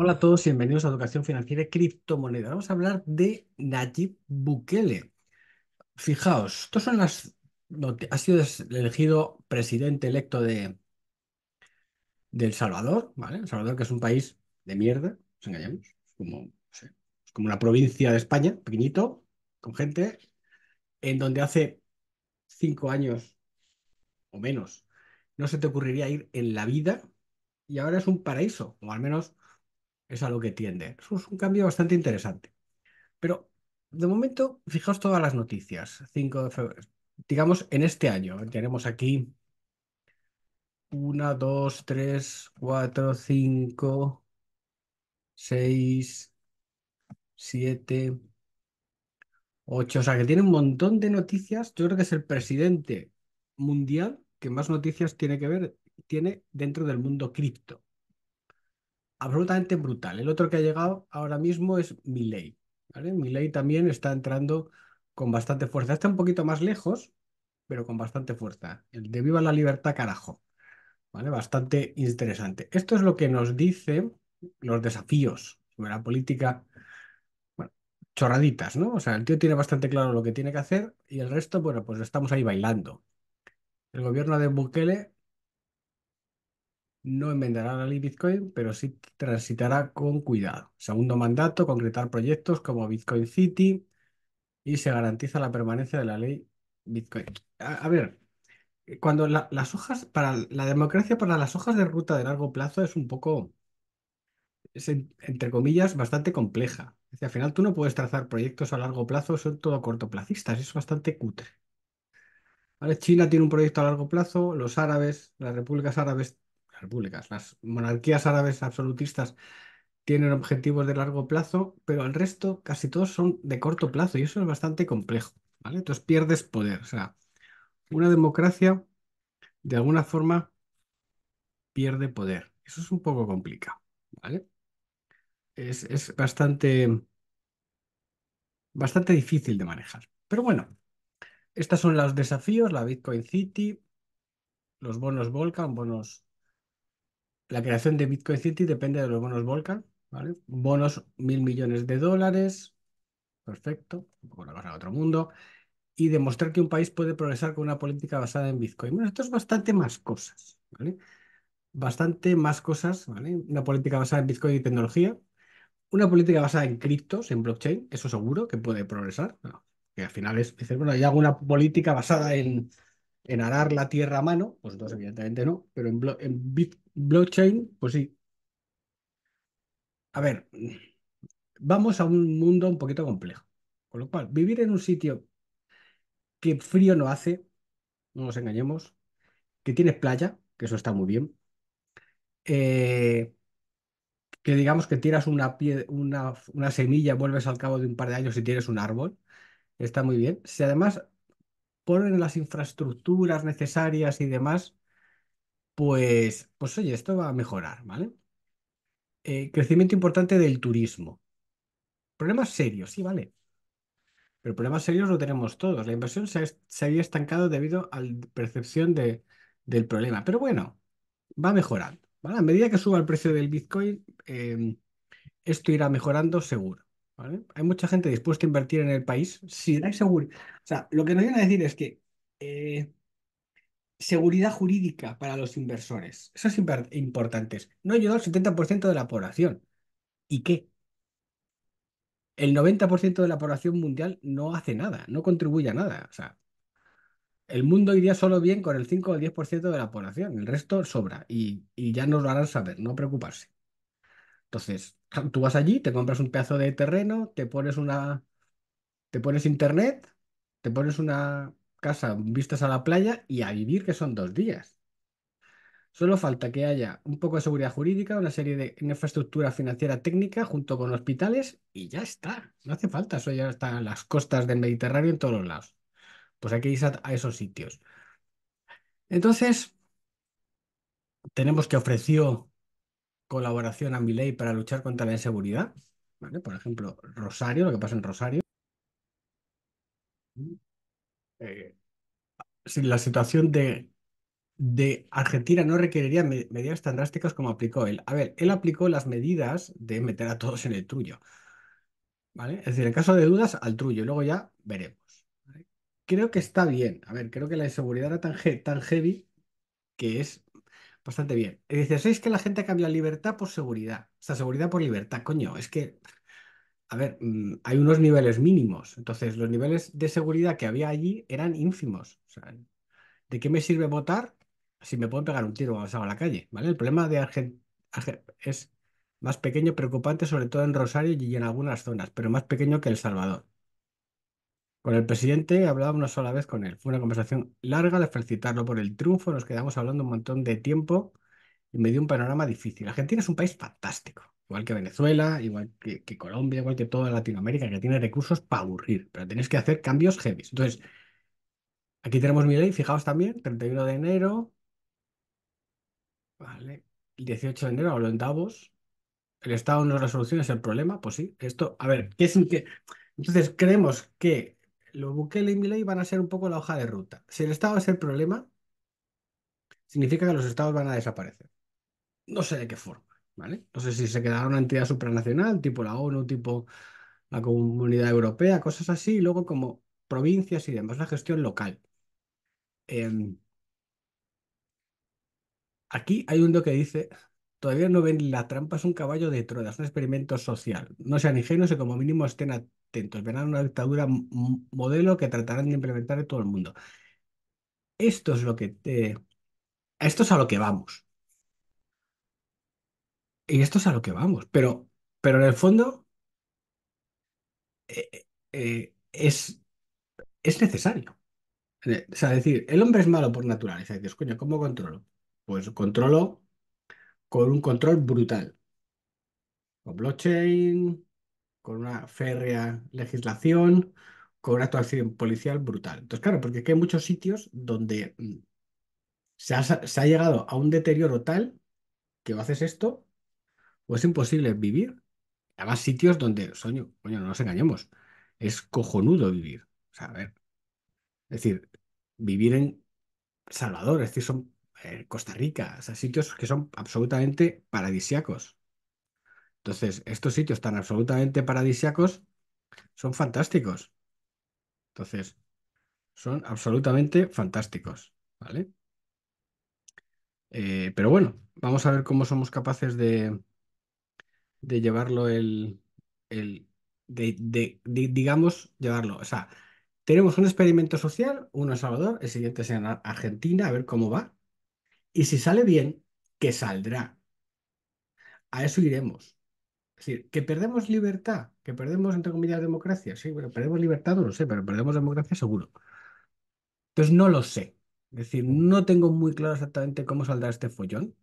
Hola a todos y bienvenidos a Educación Financiera y Criptomoneda. Vamos a hablar de Nayib Bukele. Fijaos, estos son las ha sido elegido presidente electo de, El Salvador, ¿vale? El Salvador que es un país de mierda, nos engañamos, como, es como una provincia de España, pequeñito, con gente, en donde hace cinco años o menos no se te ocurriría ir en la vida y ahora es un paraíso, o al menos es a lo que tiende. es un cambio bastante interesante. Pero de momento, fijaos todas las noticias. 5 de febrero. Digamos, en este año tenemos aquí 1, 2, 3, 4, 5, 6, 7, 8. O sea, que tiene un montón de noticias. Yo creo que es el presidente mundial que más noticias tiene que ver, tiene dentro del mundo cripto absolutamente brutal. El otro que ha llegado ahora mismo es Milley. ¿vale? Milley también está entrando con bastante fuerza. Está un poquito más lejos, pero con bastante fuerza. El de Viva la Libertad, carajo. ¿Vale? Bastante interesante. Esto es lo que nos dicen los desafíos sobre la política. Bueno, chorraditas, ¿no? O sea, el tío tiene bastante claro lo que tiene que hacer y el resto, bueno, pues estamos ahí bailando. El gobierno de Bukele no enmendará la ley Bitcoin, pero sí transitará con cuidado. Segundo mandato, concretar proyectos como Bitcoin City y se garantiza la permanencia de la ley Bitcoin. A, ver, eh, cuando las hojas, para la democracia, para las hojas de ruta de largo plazo es un poco, es entre comillas, bastante compleja. al final tú no puedes trazar proyectos a largo plazo, son todo cortoplacistas, es bastante cutre. China tiene un proyecto a largo plazo, los árabes, las repúblicas árabes repúblicas, las monarquías árabes absolutistas tienen objetivos de largo plazo, pero el resto casi todos son de corto plazo y eso es bastante complejo, ¿vale? Entonces pierdes poder. O sea, una democracia de alguna forma pierde poder. Eso es un poco complicado, ¿vale? Es, bastante, bastante difícil de manejar. Pero bueno, estos son los desafíos, la Bitcoin City, los bonos Volcan, bonos la creación de Bitcoin City depende de los bonos Volcan, ¿vale? Bonos mil millones de dólares, perfecto, un poco la cosa de otro mundo, y demostrar que un país puede progresar con una política basada en Bitcoin. Bueno, esto es bastante más cosas, ¿vale? Bastante más cosas, ¿vale? Una política basada en Bitcoin y tecnología, una política basada en criptos, en blockchain, eso seguro que puede progresar, que al final es, es decir, bueno, yo hago una política basada en en arar la tierra a mano, pues entonces evidentemente no, pero en, blockchain, pues sí. A ver, vamos a un mundo un poquito complejo, con lo cual vivir en un sitio que frío no hace, no nos engañemos, que tienes playa, que eso está muy bien, eh, que digamos que tiras una, pie una, una semilla, vuelves al cabo de un par de años y tienes un árbol, está muy bien. Si además ponen las infraestructuras necesarias y demás, pues, pues oye, esto va a mejorar, ¿vale? Eh, crecimiento importante del turismo. Problemas serios, sí, vale. Pero problemas serios lo tenemos todos. La inversión se, había estancado debido a la percepción de, del problema. Pero bueno, va mejorando. ¿vale? A medida que suba el precio del Bitcoin, eh, esto irá mejorando seguro. Hay mucha gente dispuesta a invertir en el país si seguridad. O sea, lo que nos viene a decir es que eh, seguridad jurídica para los inversores. Eso es importante. No ayuda al 70% de la población. ¿Y qué? El 90% de la población mundial no hace nada, no contribuye a nada. O sea, el mundo iría solo bien con el 5 o el 10% de la población. El resto sobra y, y ya nos lo harán saber, no preocuparse. Entonces, tú vas allí, te compras un pedazo de terreno, te pones una, te pones internet, te pones una casa, vistas a la playa y a vivir, que son dos días. Solo falta que haya un poco de seguridad jurídica, una serie de infraestructura financiera técnica junto con hospitales y ya está. No hace falta, eso ya está las costas del Mediterráneo en todos los lados. Pues hay que ir a, a esos sitios. Entonces, tenemos que ofreció colaboración a ley para luchar contra la inseguridad. Por ejemplo, Rosario, lo que pasa en Rosario. Eh, la situación de, Argentina no requeriría medidas tan drásticas como aplicó él. A ver, él aplicó las medidas de meter a todos en el trullo. ¿Vale? Es decir, en caso de dudas, al trullo, luego ya veremos. Creo que está bien. A ver, creo que la inseguridad era tan heavy que es Bastante bien. Y dices, que la gente cambia libertad por seguridad. O sea, seguridad por libertad, coño. Es que, a ver, mm, hay unos niveles mínimos. Entonces, los niveles de seguridad que había allí eran ínfimos. O sea, ¿de qué me sirve votar si me pueden pegar un tiro o salgo a la calle? ¿Vale? El problema de Argentina es más pequeño, preocupante, sobre todo en Rosario y en algunas zonas, pero más pequeño que El Salvador. Con el presidente hablaba una sola vez con él. Fue una conversación larga, le felicitarlo por el triunfo, nos quedamos hablando un montón de tiempo y me dio un panorama difícil. Argentina es un país fantástico, igual que Venezuela, igual que, Colombia, igual que toda Latinoamérica, que tiene recursos para aburrir, pero tenéis que hacer cambios heavy. Entonces, aquí tenemos mi ley, fijaos también, 31 de enero, vale, el 18 de enero hablo en Davos, el Estado no es el problema, pues sí, esto, a ver, ¿qué es que... Entonces, creemos que los Bukele y Milei van a ser un poco la hoja de ruta. Si el Estado es el problema, significa que los Estados van a desaparecer. No sé de qué forma, ¿vale? No sé si se quedará una entidad supranacional, tipo la ONU, tipo la Comunidad Europea, cosas así, luego como provincias y demás, la gestión local. Em, aquí hay uno que dice, todavía no ven la trampa, es un caballo de Troya, es un experimento social. No sean ingenuos y como mínimo estén entonces verán una dictadura modelo que tratarán de implementar en todo el mundo. Esto es lo que Esto es a lo que vamos. Y esto es a lo que vamos. Pero, pero en el fondo eh, eh, es, es necesario. Eh, o sea, decir, el hombre es malo por naturaleza. dices, coño, ¿cómo controlo? Pues controlo con un control brutal. Con blockchain, con una férrea legislación, con una actuación policial brutal. Entonces, claro, porque aquí hay muchos sitios donde mm, se ha, llegado a un deterioro tal que o haces esto o es imposible vivir. Además, sitios donde, soño, coño, no nos engañemos, es cojonudo vivir. O a ver, es decir, vivir en Salvador, es decir, son eh, Costa Rica, sitios que son absolutamente paradisiacos. Entonces, estos sitios tan absolutamente paradisiacos son fantásticos. Entonces, son absolutamente fantásticos, ¿vale? Eh, pero bueno, vamos a ver cómo somos capaces de, llevarlo el... de, digamos, llevarlo. O sea, tenemos un experimento social, uno en Salvador, el siguiente es en Argentina, a ver cómo va. Y si sale bien, que saldrá. A eso iremos. Es decir, que perdemos libertad, que perdemos, entre comillas, democracia. Sí, bueno, perdemos libertad, no lo sé, pero perdemos democracia seguro. Entonces, no lo sé. Es decir, no tengo muy claro exactamente cómo saldrá este follón,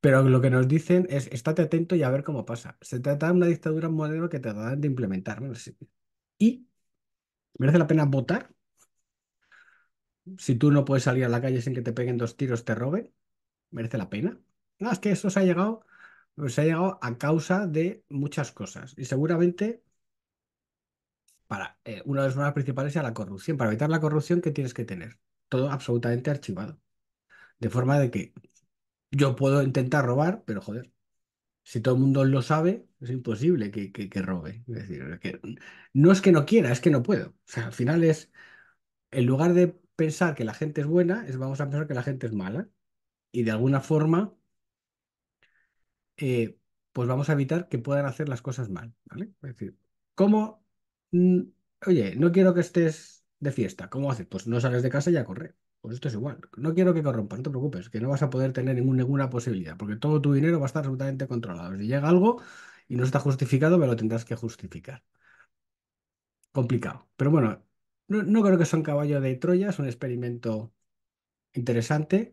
pero lo que nos dicen es, estate atento y a ver cómo pasa. Se trata de una dictadura modelo que te tratarán de implementar. Y merece la pena votar. Si tú no puedes salir a la calle sin que te peguen dos tiros, te roben, merece la pena. No, es que eso se ha llegado se ha llegado a causa de muchas cosas. Y seguramente para eh, una de las problemas principales es la corrupción. Para evitar la corrupción, ¿qué tienes que tener? Todo absolutamente archivado. De forma de que yo puedo intentar robar, pero joder, si todo el mundo lo sabe, es imposible que, robe. Es decir, no es que no quiera, es que no puedo. O sea, al final es, en lugar de pensar que la gente es buena, es vamos a pensar que la gente es mala. Y de alguna forma eh, pues vamos a evitar que puedan hacer las cosas mal, ¿vale? Es decir, ¿cómo? Mm, oye, no quiero que estés de fiesta, ¿cómo haces? Pues no sales de casa y a correr. Pues esto es igual. No quiero que corrompan, no te preocupes, que no vas a poder tener ninguna posibilidad, porque todo tu dinero va a estar absolutamente controlado. Si llega algo y no está justificado, me lo tendrás que justificar. Complicado. Pero bueno, no, no creo que sea un caballo de Troya, es un experimento interesante.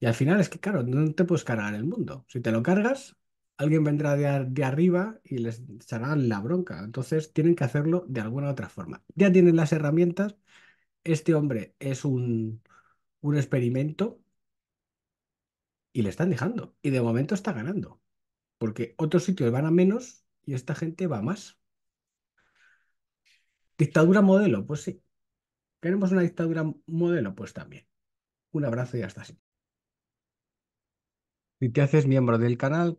Y al final es que, claro, no te puedes cargar el mundo. Si te lo cargas, alguien vendrá de, arriba y les echará la bronca. Entonces tienen que hacerlo de alguna otra forma. Ya tienen las herramientas. Este hombre es un, experimento y le están dejando. Y de momento está ganando. Porque otros sitios van a menos y esta gente va más. Dictadura modelo, pues sí. ¿Queremos una dictadura modelo? Pues también. Un abrazo y hasta así. Si te haces miembro del canal,